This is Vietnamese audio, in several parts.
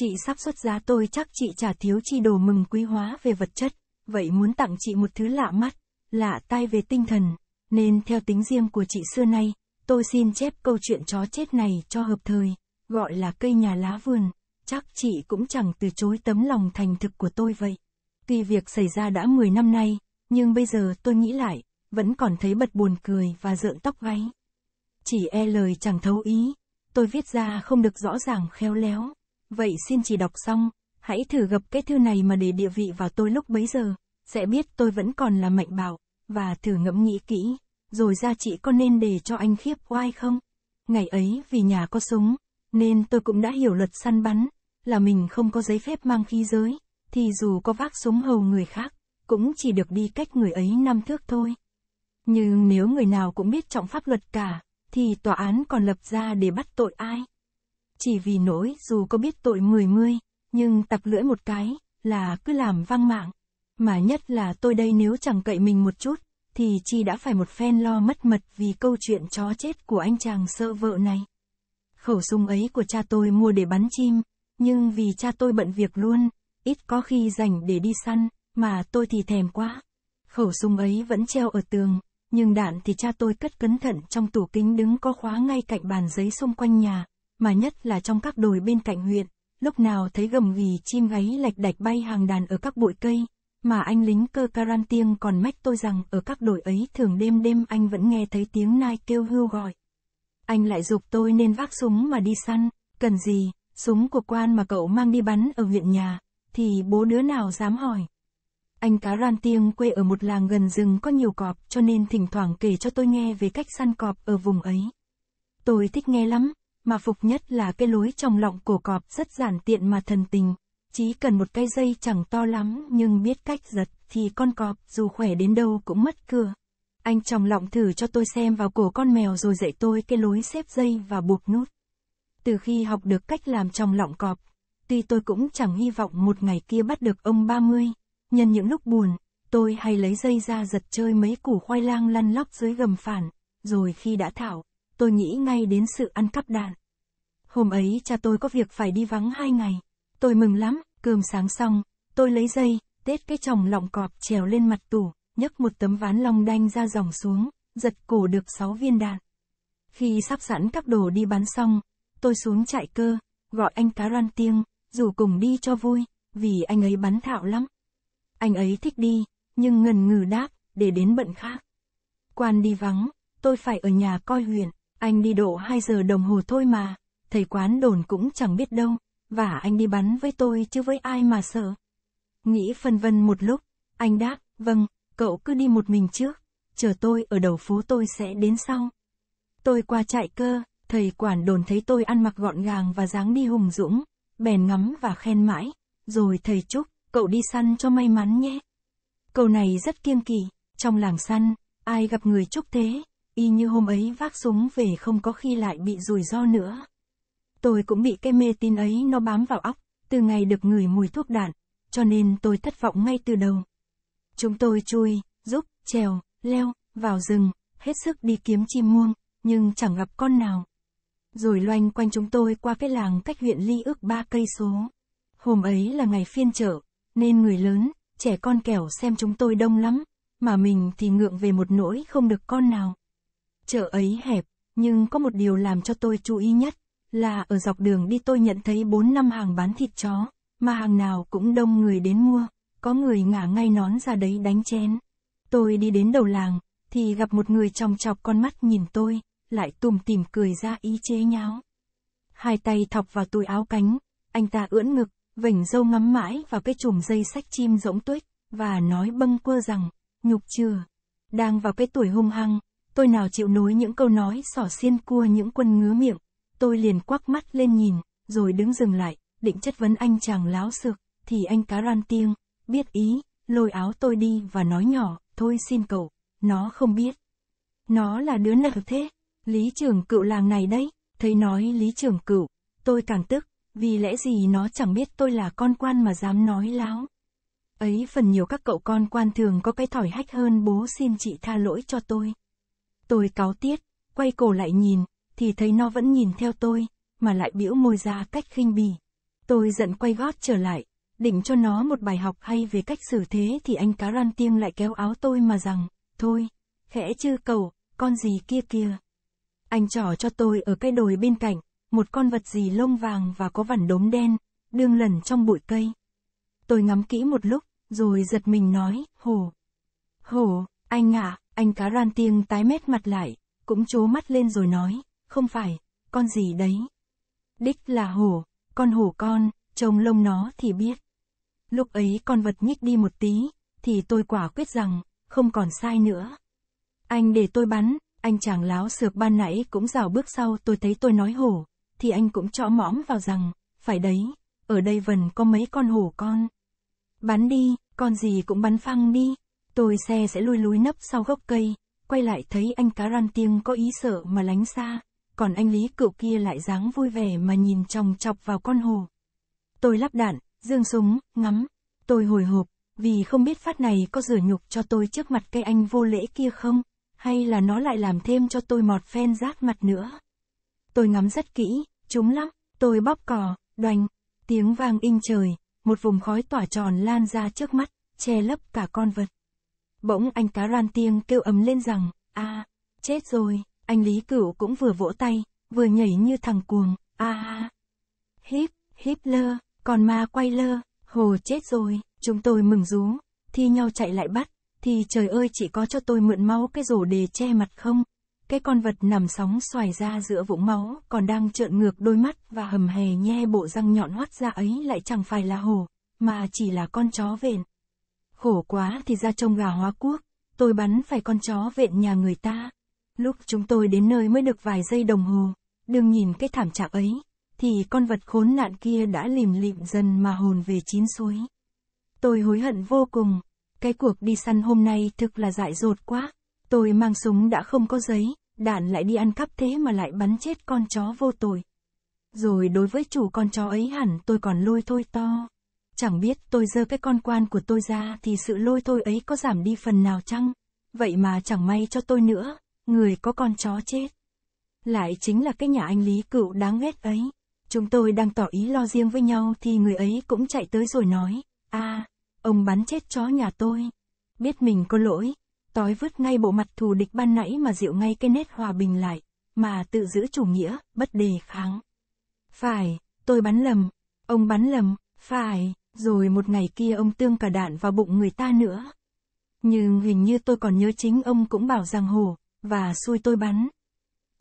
Chị sắp xuất giá tôi chắc chị chả thiếu chi đồ mừng quý hóa về vật chất, vậy muốn tặng chị một thứ lạ mắt, lạ tai về tinh thần, nên theo tính riêng của chị xưa nay, tôi xin chép câu chuyện chó chết này cho hợp thời, gọi là cây nhà lá vườn, chắc chị cũng chẳng từ chối tấm lòng thành thực của tôi vậy. Tuy việc xảy ra đã 10 năm nay, nhưng bây giờ tôi nghĩ lại, vẫn còn thấy bật buồn cười và rợn tóc gáy. Chỉ e lời chẳng thấu ý, tôi viết ra không được rõ ràng khéo léo, Vậy xin chỉ đọc xong, hãy thử gặp cái thư này mà để địa vị vào tôi lúc bấy giờ, sẽ biết tôi vẫn còn là mạnh bảo, và thử ngẫm nghĩ kỹ, rồi ra chị có nên để cho anh khiếp oai không? Ngày ấy vì nhà có súng, nên tôi cũng đã hiểu luật săn bắn, là mình không có giấy phép mang khí giới, thì dù có vác súng hầu người khác, cũng chỉ được đi cách người ấy năm thước thôi. Nhưng nếu người nào cũng biết trọng pháp luật cả, thì tòa án còn lập ra để bắt tội ai? Chỉ vì nỗi dù có biết tội mười mươi, nhưng tập lưỡi một cái, là cứ làm vang mạng. Mà nhất là tôi đây nếu chẳng cậy mình một chút, thì chi đã phải một phen lo mất mật vì câu chuyện chó chết của anh chàng sợ vợ này. Khẩu súng ấy của cha tôi mua để bắn chim, nhưng vì cha tôi bận việc luôn, ít có khi dành để đi săn, mà tôi thì thèm quá. Khẩu súng ấy vẫn treo ở tường, nhưng đạn thì cha tôi cất cẩn thận trong tủ kính đứng có khóa ngay cạnh bàn giấy xung quanh nhà, mà nhất là trong các đồi bên cạnh huyện, lúc nào thấy gầm gì chim gáy lạch đạch bay hàng đàn ở các bụi cây, mà anh lính cơ Karantiêng còn mách tôi rằng ở các đồi ấy thường đêm đêm anh vẫn nghe thấy tiếng nai kêu hưu gọi. Anh lại dục tôi nên vác súng mà đi săn, cần gì, súng của quan mà cậu mang đi bắn ở huyện nhà, thì bố đứa nào dám hỏi. Anh cá ran tiêng quê ở một làng gần rừng có nhiều cọp cho nên thỉnh thoảng kể cho tôi nghe về cách săn cọp ở vùng ấy. Tôi thích nghe lắm, mà phục nhất là cái lối trong lọng cổ cọp rất giản tiện mà thần tình. Chỉ cần một cái dây chẳng to lắm nhưng biết cách giật thì con cọp dù khỏe đến đâu cũng mất cưa. Anh trong lọng thử cho tôi xem vào cổ con mèo rồi dạy tôi cái lối xếp dây và buộc nút. Từ khi học được cách làm trong lọng cọp, tuy tôi cũng chẳng hy vọng một ngày kia bắt được ông 30, nhân những lúc buồn, tôi hay lấy dây ra giật chơi mấy củ khoai lang lăn lóc dưới gầm phản, rồi khi đã thảo, tôi nghĩ ngay đến sự ăn cắp đạn. Hôm ấy cha tôi có việc phải đi vắng hai ngày. Tôi mừng lắm, cơm sáng xong, tôi lấy dây, tết cái chồng lọng cọp trèo lên mặt tủ, nhấc một tấm ván long đanh ra dòng xuống, giật cổ được sáu viên đạn. Khi sắp sẵn các đồ đi bán xong, tôi xuống chạy cơ, gọi anh cá ran tiêng, dù cùng đi cho vui, vì anh ấy bắn thạo lắm. Anh ấy thích đi, nhưng ngần ngừ đáp, để đến bận khác. Quan đi vắng, tôi phải ở nhà coi huyện. Anh đi độ 2 giờ đồng hồ thôi mà, thầy quán đồn cũng chẳng biết đâu, và anh đi bắn với tôi chứ với ai mà sợ. Nghĩ phân vân một lúc, anh đáp, vâng, cậu cứ đi một mình trước, chờ tôi ở đầu phố tôi sẽ đến sau. Tôi qua chạy cơ, thầy quản đồn thấy tôi ăn mặc gọn gàng và dáng đi hùng dũng, bèn ngắm và khen mãi, rồi thầy chúc, cậu đi săn cho may mắn nhé. Câu này rất kiêng kỳ, trong làng săn, ai gặp người chúc thế, y như hôm ấy vác súng về không có khi lại bị rủi ro nữa. Tôi cũng bị cái mê tin ấy nó bám vào óc, từ ngày được ngửi mùi thuốc đạn, cho nên tôi thất vọng ngay từ đầu. Chúng tôi chui, giúp, trèo, leo, vào rừng, hết sức đi kiếm chim muông, nhưng chẳng gặp con nào. Rồi loanh quanh chúng tôi qua cái làng cách huyện Ly ước ba cây số. Hôm ấy là ngày phiên chợ, nên người lớn, trẻ con kẻo xem chúng tôi đông lắm, mà mình thì ngượng về một nỗi không được con nào. Chợ ấy hẹp, nhưng có một điều làm cho tôi chú ý nhất, là ở dọc đường đi tôi nhận thấy 4 năm hàng bán thịt chó, mà hàng nào cũng đông người đến mua, có người ngả ngay nón ra đấy đánh chén. Tôi đi đến đầu làng, thì gặp một người chòng chọc con mắt nhìn tôi, lại tùm tìm cười ra ý chế nháo. Hai tay thọc vào túi áo cánh, anh ta ưỡn ngực, vểnh dâu ngắm mãi vào cái chùm dây sách chim rỗng tuếch, và nói bâng quơ rằng, nhục chưa. Đang vào cái tuổi hung hăng, tôi nào chịu nối những câu nói sỏ xiên cua những quân ngứa miệng, tôi liền quắc mắt lên nhìn, rồi đứng dừng lại, định chất vấn anh chàng láo xược, thì anh cá ran tiêng, biết ý, lôi áo tôi đi và nói nhỏ, thôi xin cậu, nó không biết. Nó là đứa nào thế? Lý trưởng cựu làng này đấy, thấy nói lý trưởng cựu, tôi càng tức, vì lẽ gì nó chẳng biết tôi là con quan mà dám nói láo. Ấy phần nhiều các cậu con quan thường có cái thỏi hách hơn bố xin chị tha lỗi cho tôi. Tôi cáo tiết, quay cổ lại nhìn, thì thấy nó vẫn nhìn theo tôi, mà lại biểu môi ra cách khinh bỉ. Tôi giận quay gót trở lại, định cho nó một bài học hay về cách xử thế thì anh cá ran tiêng lại kéo áo tôi mà rằng, thôi, khẽ chư cầu, con gì kia kia. Anh trỏ cho tôi ở cái đồi bên cạnh, một con vật gì lông vàng và có vằn đốm đen, đương lẩn trong bụi cây. Tôi ngắm kỹ một lúc, rồi giật mình nói, hổ. Hổ, anh ạ, à, anh cá ran tiêng tái mét mặt lại, cũng chố mắt lên rồi nói, không phải, con gì đấy. Đích là hổ, con hổ con, trông lông nó thì biết. Lúc ấy con vật nhích đi một tí, thì tôi quả quyết rằng, không còn sai nữa. Anh để tôi bắn, anh chàng láo sược ban nãy cũng rào bước sau tôi thấy tôi nói hổ, thì anh cũng trõ mõm vào rằng, phải đấy, ở đây vần có mấy con hổ con. Bắn đi, con gì cũng bắn phăng đi. Tôi xe sẽ lui lúi nấp sau gốc cây, quay lại thấy anh cá ran tiêng có ý sợ mà lánh xa, còn anh Lý cựu kia lại dáng vui vẻ mà nhìn chòng chọc vào con hồ. Tôi lắp đạn, dương súng, ngắm. Tôi hồi hộp, vì không biết phát này có rửa nhục cho tôi trước mặt cây anh vô lễ kia không, hay là nó lại làm thêm cho tôi mọt phen rác mặt nữa. Tôi ngắm rất kỹ, trúng lắm, tôi bóp cò, đoành, tiếng vang in trời, một vùng khói tỏa tròn lan ra trước mắt, che lấp cả con vật. Bỗng anh cá ran tiếng kêu ầm lên rằng, a à, chết rồi, anh Lý Cửu cũng vừa vỗ tay, vừa nhảy như thằng cuồng, a à, a. Híp, híp lơ, còn ma quay lơ, hồ chết rồi, chúng tôi mừng rú, thi nhau chạy lại bắt, thì trời ơi chỉ có cho tôi mượn máu cái rổ để che mặt không. Cái con vật nằm sóng xoài ra giữa vũng máu, còn đang trợn ngược đôi mắt và hầm hề nhe bộ răng nhọn hoắt ra ấy lại chẳng phải là hồ, mà chỉ là con chó vền khổ quá thì ra trông gà hóa quốc, tôi bắn phải con chó vện nhà người ta. Lúc chúng tôi đến nơi mới được vài giây đồng hồ, đừng nhìn cái thảm trạng ấy, thì con vật khốn nạn kia đã lìm lịm dần mà hồn về chín suối. Tôi hối hận vô cùng, cái cuộc đi săn hôm nay thực là dại dột quá, tôi mang súng đã không có giấy, đạn lại đi ăn cắp thế mà lại bắn chết con chó vô tội. Rồi đối với chủ con chó ấy hẳn tôi còn lôi thôi to. Chẳng biết tôi dơ cái con quan của tôi ra thì sự lôi tôi ấy có giảm đi phần nào chăng? Vậy mà chẳng may cho tôi nữa, người có con chó chết. Lại chính là cái nhà anh Lý cựu đáng ghét ấy. Chúng tôi đang tỏ ý lo riêng với nhau thì người ấy cũng chạy tới rồi nói, a à, ông bắn chết chó nhà tôi. Biết mình có lỗi, tói vứt ngay bộ mặt thù địch ban nãy mà dịu ngay cái nét hòa bình lại, mà tự giữ chủ nghĩa, bất đề kháng. Phải, tôi bắn lầm, ông bắn lầm, phải, rồi một ngày kia ông tương cả đạn vào bụng người ta nữa. Nhưng hình như tôi còn nhớ chính ông cũng bảo rằng hổ, và xui tôi bắn.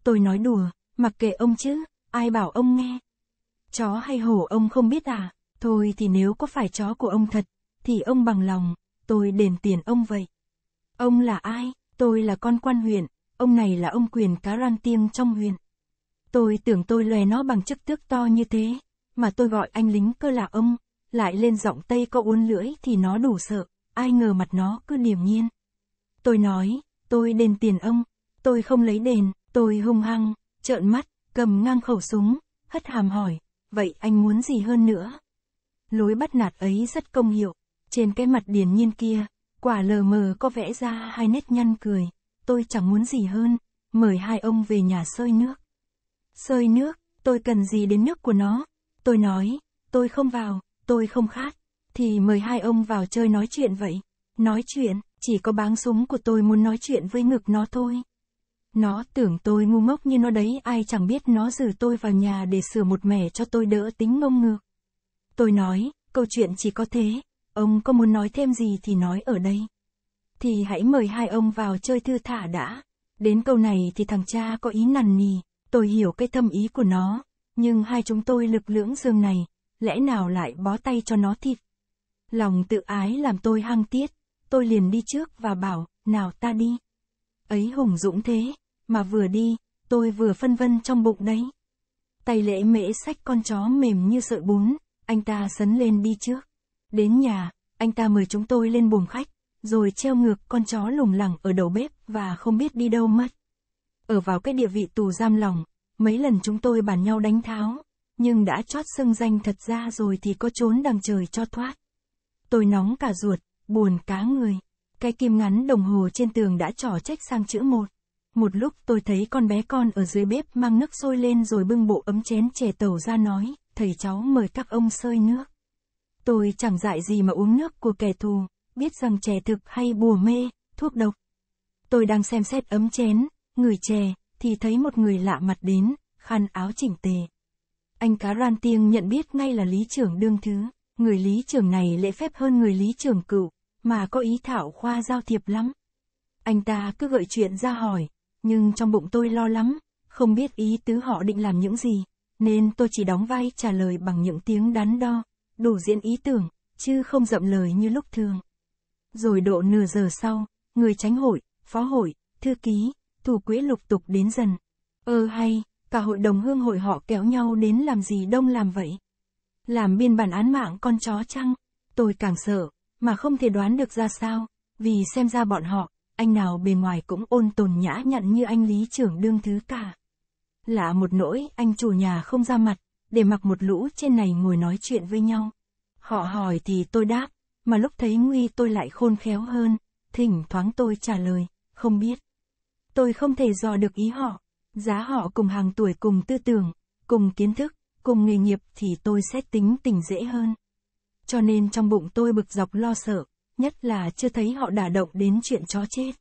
Tôi nói đùa, mặc kệ ông chứ, ai bảo ông nghe. Chó hay hổ ông không biết à, thôi thì nếu có phải chó của ông thật, thì ông bằng lòng, tôi đền tiền ông vậy. Ông là ai? Tôi là con quan huyện, ông này là ông quyền cá ran tiêng trong huyện. Tôi tưởng tôi lòe nó bằng chức tước to như thế, mà tôi gọi anh lính cơ là ông lại lên giọng Tây có uốn lưỡi thì nó đủ sợ, ai ngờ mặt nó cứ điềm nhiên. Tôi nói, tôi đền tiền ông, tôi không lấy đền, tôi hung hăng, trợn mắt, cầm ngang khẩu súng, hất hàm hỏi, vậy anh muốn gì hơn nữa? Lối bắt nạt ấy rất công hiệu, trên cái mặt điển nhiên kia, quả lờ mờ có vẽ ra hai nét nhăn cười, tôi chẳng muốn gì hơn, mời hai ông về nhà sơi nước. Sơi nước, tôi cần gì đến nước của nó? Tôi nói, tôi không vào, tôi không khát, thì mời hai ông vào chơi nói chuyện vậy. Nói chuyện, chỉ có báng súng của tôi muốn nói chuyện với ngực nó thôi. Nó tưởng tôi ngu ngốc như nó đấy, ai chẳng biết nó giữ tôi vào nhà để sửa một mẻ cho tôi đỡ tính ngông ngược. Tôi nói, câu chuyện chỉ có thế, ông có muốn nói thêm gì thì nói ở đây. Thì hãy mời hai ông vào chơi thư thả đã. Đến câu này thì thằng cha có ý nằn nì, tôi hiểu cái thâm ý của nó, nhưng hai chúng tôi lực lưỡng dương này, lẽ nào lại bó tay cho nó thịt. Lòng tự ái làm tôi hăng tiết, tôi liền đi trước và bảo, nào ta đi. Ấy hùng dũng thế, mà vừa đi, tôi vừa phân vân trong bụng đấy. Tay lễ mễ sách con chó mềm như sợi bún, anh ta sấn lên đi trước. Đến nhà, anh ta mời chúng tôi lên buồng khách, rồi treo ngược con chó lủng lẳng ở đầu bếp và không biết đi đâu mất. Ở vào cái địa vị tù giam lòng, mấy lần chúng tôi bàn nhau đánh tháo, nhưng đã chót xưng danh thật ra rồi thì có trốn đằng trời cho thoát. Tôi nóng cả ruột, buồn cá người. Cái kim ngắn đồng hồ trên tường đã trỏ trách sang chữ một. Một lúc tôi thấy con bé con ở dưới bếp mang nước sôi lên rồi bưng bộ ấm chén chè tàu ra nói, thầy cháu mời các ông sơi nước. Tôi chẳng dại gì mà uống nước của kẻ thù, biết rằng chè thực hay bùa mê, thuốc độc. Tôi đang xem xét ấm chén, người chè, thì thấy một người lạ mặt đến, khăn áo chỉnh tề anh cá ran tiêng nhận biết ngay là lý trưởng đương thứ, người lý trưởng này lễ phép hơn người lý trưởng cựu, mà có ý thảo khoa giao thiệp lắm. Anh ta cứ gợi chuyện ra hỏi, nhưng trong bụng tôi lo lắm, không biết ý tứ họ định làm những gì, nên tôi chỉ đóng vai trả lời bằng những tiếng đắn đo, đủ diễn ý tưởng, chứ không dậm lời như lúc thường. Rồi độ nửa giờ sau, người tránh hội, phó hội, thư ký, thủ quỹ lục tục đến dần. Ơ ờ hay, cả hội đồng hương hội họ kéo nhau đến làm gì đông làm vậy? Làm biên bản án mạng con chó chăng? Tôi càng sợ, mà không thể đoán được ra sao, vì xem ra bọn họ, anh nào bề ngoài cũng ôn tồn nhã nhặn như anh lý trưởng đương thứ cả. Lạ một nỗi, anh chủ nhà không ra mặt, để mặc một lũ trên này ngồi nói chuyện với nhau. Họ hỏi thì tôi đáp, mà lúc thấy nguy tôi lại khôn khéo hơn, thỉnh thoáng tôi trả lời, không biết. Tôi không thể dò được ý họ, giá họ cùng hàng tuổi cùng tư tưởng, cùng kiến thức, cùng nghề nghiệp thì tôi sẽ tính tình dễ hơn. Cho nên trong bụng tôi bực dọc lo sợ, nhất là chưa thấy họ đả động đến chuyện chó chết.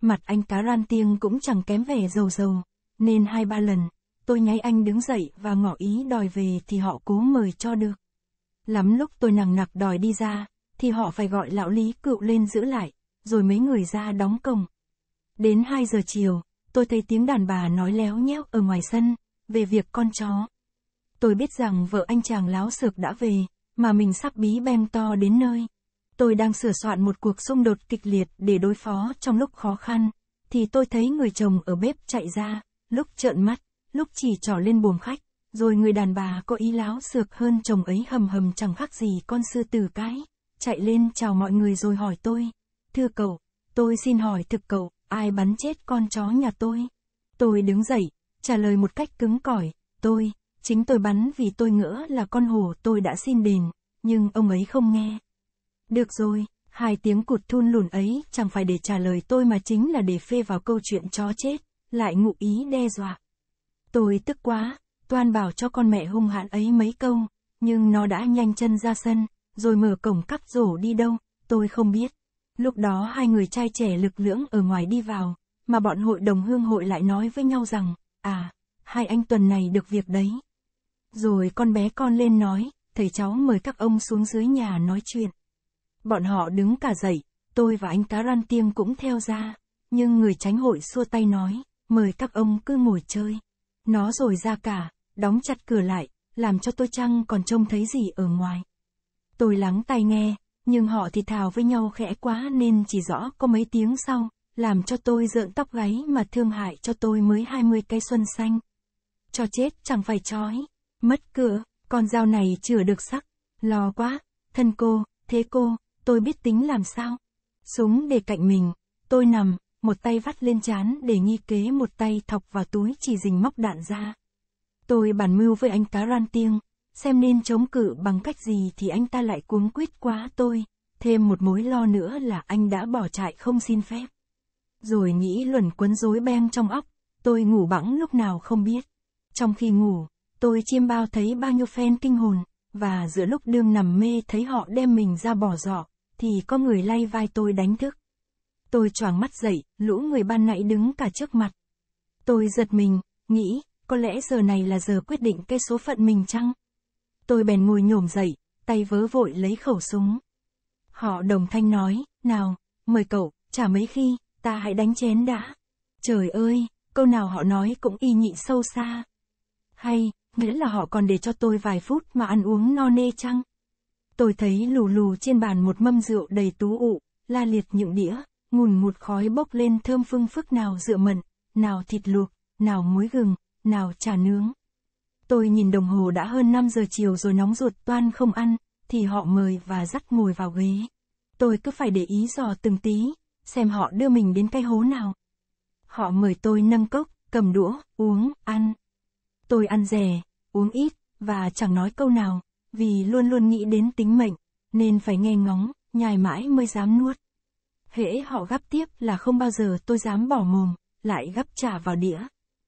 Mặt anh cá ran tiêng cũng chẳng kém vẻ dầu dầu, nên hai ba lần, tôi nháy anh đứng dậy và ngỏ ý đòi về thì họ cố mời cho được. Lắm lúc tôi nằng nặc đòi đi ra, thì họ phải gọi lão lý cựu lên giữ lại, rồi mấy người ra đóng cổng. Đến 2 giờ chiều, tôi thấy tiếng đàn bà nói léo nhéo ở ngoài sân, về việc con chó. Tôi biết rằng vợ anh chàng láo sược đã về, mà mình sắp bí bem to đến nơi. Tôi đang sửa soạn một cuộc xung đột kịch liệt để đối phó trong lúc khó khăn, thì tôi thấy người chồng ở bếp chạy ra, lúc trợn mắt, lúc chỉ trỏ lên buồng khách, rồi người đàn bà có ý láo sược hơn chồng ấy hầm hầm chẳng khác gì con sư tử cái, chạy lên chào mọi người rồi hỏi tôi, thưa cậu, tôi xin hỏi thực cậu, ai bắn chết con chó nhà tôi? Tôi đứng dậy, trả lời một cách cứng cỏi, tôi, chính tôi bắn vì tôi ngỡ là con hổ tôi đã xin đền, nhưng ông ấy không nghe. Được rồi, hai tiếng cụt thun lùn ấy chẳng phải để trả lời tôi mà chính là để phê vào câu chuyện chó chết, lại ngụ ý đe dọa. Tôi tức quá, toan bảo cho con mẹ hung hãn ấy mấy câu, nhưng nó đã nhanh chân ra sân, rồi mở cổng cắp rổ đi đâu, tôi không biết. Lúc đó hai người trai trẻ lực lưỡng ở ngoài đi vào, mà bọn hội đồng hương hội lại nói với nhau rằng, à, hai anh tuần này được việc đấy. Rồi con bé con lên nói, thầy cháu mời các ông xuống dưới nhà nói chuyện. Bọn họ đứng cả dậy, tôi và anh cá ran tiêm cũng theo ra, nhưng người tránh hội xua tay nói, mời các ông cứ ngồi chơi. Nó rồi ra cả, đóng chặt cửa lại, làm cho tôi chăng còn trông thấy gì ở ngoài. Tôi lắng tai nghe, nhưng họ thì thào với nhau khẽ quá nên chỉ rõ có mấy tiếng sau, làm cho tôi rợn tóc gáy mà thương hại cho tôi mới 20 cây xuân xanh. Cho chết chẳng phải chói mất cửa, con dao này chưa được sắc, lo quá, thân cô, thế cô, tôi biết tính làm sao. Súng để cạnh mình, tôi nằm, một tay vắt lên chán để nghi kế một tay thọc vào túi chỉ dình móc đạn ra. Tôi bàn mưu với anh cá ran tiêng, xem nên chống cự bằng cách gì thì anh ta lại cuống quýt quá tôi, thêm một mối lo nữa là anh đã bỏ chạy không xin phép. Rồi nghĩ luẩn quấn rối beng trong óc, tôi ngủ bẵng lúc nào không biết. Trong khi ngủ, tôi chiêm bao thấy bao nhiêu phen kinh hồn, và giữa lúc đương nằm mê thấy họ đem mình ra bỏ giỏ, thì có người lay vai tôi đánh thức. Tôi choàng mắt dậy, lũ người ban nãy đứng cả trước mặt. Tôi giật mình, nghĩ, có lẽ giờ này là giờ quyết định cái số phận mình chăng? tôi bèn ngồi nhổm dậy, tay vớ vội lấy khẩu súng. Họ đồng thanh nói, nào, mời cậu, chả mấy khi, ta hãy đánh chén đã. Trời ơi, câu nào họ nói cũng y nhị sâu xa. Hay, nghĩa là họ còn để cho tôi vài phút mà ăn uống no nê chăng? Tôi thấy lù lù trên bàn một mâm rượu đầy tú ụ, la liệt những đĩa, ngùn ngụt khói bốc lên thơm phương phức nào rượu mận, nào thịt luộc, nào muối gừng, nào chả nướng. Tôi nhìn đồng hồ đã hơn 5 giờ chiều rồi nóng ruột toan không ăn, thì họ mời và dắt ngồi vào ghế. Tôi cứ phải để ý dò từng tí, xem họ đưa mình đến cái hố nào. Họ mời tôi nâng cốc, cầm đũa, uống, ăn. Tôi ăn rẻ, uống ít, và chẳng nói câu nào, vì luôn luôn nghĩ đến tính mệnh, nên phải nghe ngóng, nhai mãi mới dám nuốt. Hễ họ gắp tiếp là không bao giờ tôi dám bỏ mồm, lại gắp trả vào đĩa.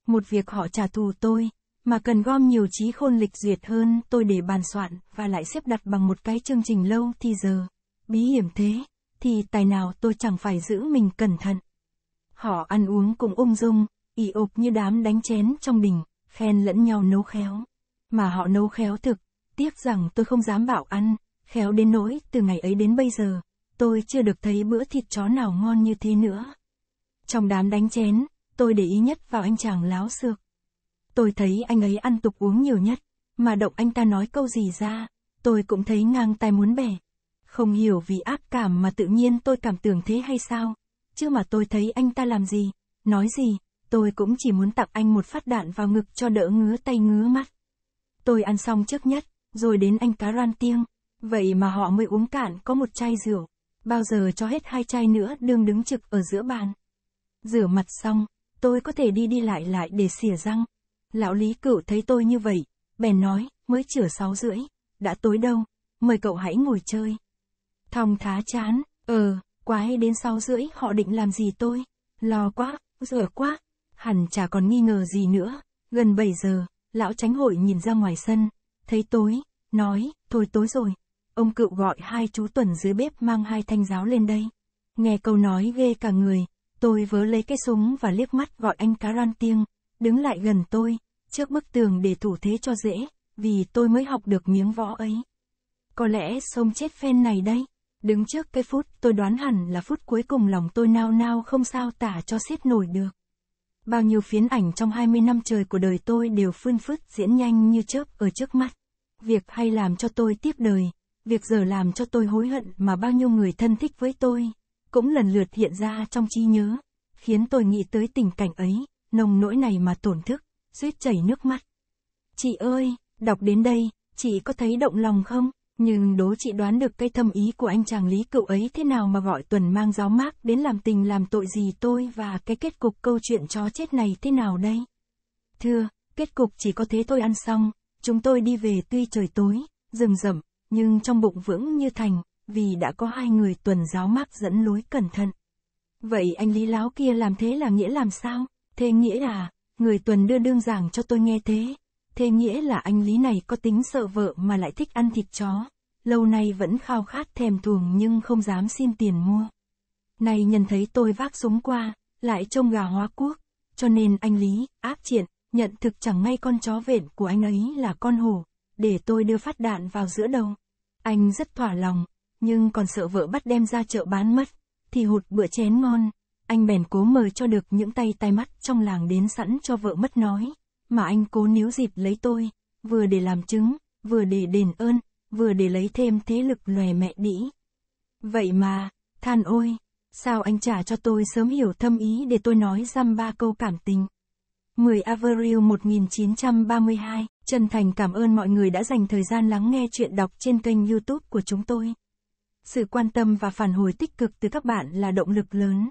Một việc họ trả thù tôi, mà cần gom nhiều trí khôn lịch duyệt hơn, tôi để bàn soạn, và lại xếp đặt bằng một cái chương trình lâu thì giờ. Bí hiểm thế, thì tài nào tôi chẳng phải giữ mình cẩn thận. Họ ăn uống cũng ung dung, ỉ ộp như đám đánh chén trong bình, khen lẫn nhau nấu khéo. Mà họ nấu khéo thực, tiếc rằng tôi không dám bảo ăn, khéo đến nỗi từ ngày ấy đến bây giờ, tôi chưa được thấy bữa thịt chó nào ngon như thế nữa. Trong đám đánh chén, tôi để ý nhất vào anh chàng láo xược Tôi thấy anh ấy ăn tục uống nhiều nhất, mà động anh ta nói câu gì ra, tôi cũng thấy ngang tai muốn bẻ. Không hiểu vì ác cảm mà tự nhiên tôi cảm tưởng thế hay sao, chứ mà tôi thấy anh ta làm gì, nói gì, tôi cũng chỉ muốn tặng anh một phát đạn vào ngực cho đỡ ngứa tay ngứa mắt. Tôi ăn xong trước nhất, rồi đến anh cá ran tiêng, vậy mà họ mới uống cạn có một chai rượu, bao giờ cho hết hai chai nữa đương đứng trực ở giữa bàn. Rửa mặt xong, tôi có thể đi đi lại lại để xỉa răng. Lão Lý cựu thấy tôi như vậy, bèn nói, mới chửa sáu rưỡi, đã tối đâu, mời cậu hãy ngồi chơi. Thong thá chán, ờ, quái đến sáu rưỡi họ định làm gì tôi, lo quá, dở quá, hẳn chả còn nghi ngờ gì nữa. Gần bảy giờ, lão tránh hội nhìn ra ngoài sân, thấy tối, nói, thôi tối rồi. Ông cựu gọi hai chú tuần dưới bếp mang hai thanh giáo lên đây. Nghe câu nói ghê cả người, tôi vớ lấy cái súng và liếc mắt gọi anh cá ran tiêng đứng lại gần tôi, trước bức tường để thủ thế cho dễ, vì tôi mới học được miếng võ ấy. Có lẽ sông chết phen này đây. Đứng trước cái phút tôi đoán hẳn là phút cuối cùng lòng tôi nao nao không sao tả cho xiết nổi được. Bao nhiêu phiến ảnh trong 20 năm trời của đời tôi đều phươn phứt diễn nhanh như chớp ở trước mắt. Việc hay làm cho tôi tiếp đời, việc giờ làm cho tôi hối hận mà bao nhiêu người thân thích với tôi, cũng lần lượt hiện ra trong trí nhớ, khiến tôi nghĩ tới tình cảnh ấy nồng nỗi này mà tổn thức, suýt chảy nước mắt. Chị ơi, đọc đến đây, chị có thấy động lòng không? Nhưng đố chị đoán được cái thâm ý của anh chàng lý cựu ấy thế nào mà gọi tuần mang gió mát đến làm tình làm tội gì tôi và cái kết cục câu chuyện chó chết này thế nào đây? Thưa, kết cục chỉ có thế tôi ăn xong, chúng tôi đi về tuy trời tối, rừng rậm, nhưng trong bụng vững như thành, vì đã có hai người tuần giáo mát dẫn lối cẩn thận. Vậy anh lý láo kia làm thế là nghĩa làm sao? Thế nghĩa là người tuần đưa đương giảng cho tôi nghe thế. Thế nghĩa là anh Lý này có tính sợ vợ mà lại thích ăn thịt chó. Lâu nay vẫn khao khát thèm thuồng nhưng không dám xin tiền mua. Nay nhận thấy tôi vác súng qua, lại trông gà hóa quốc. Cho nên anh Lý, áp triển, nhận thực chẳng ngay con chó vện của anh ấy là con hổ, để tôi đưa phát đạn vào giữa đầu. Anh rất thỏa lòng, nhưng còn sợ vợ bắt đem ra chợ bán mất, thì hụt bữa chén ngon anh bèn cố mời cho được những tay tay mắt trong làng đến sẵn cho vợ mất nói, mà anh cố níu dịp lấy tôi, vừa để làm chứng, vừa để đền ơn, vừa để lấy thêm thế lực lòe mẹ đĩ. Vậy mà, than ôi, sao anh trả cho tôi sớm hiểu thâm ý để tôi nói dăm ba câu cảm tình. 10 Avril 1932, chân thành cảm ơn mọi người đã dành thời gian lắng nghe chuyện đọc trên kênh youtube của chúng tôi. Sự quan tâm và phản hồi tích cực từ các bạn là động lực lớn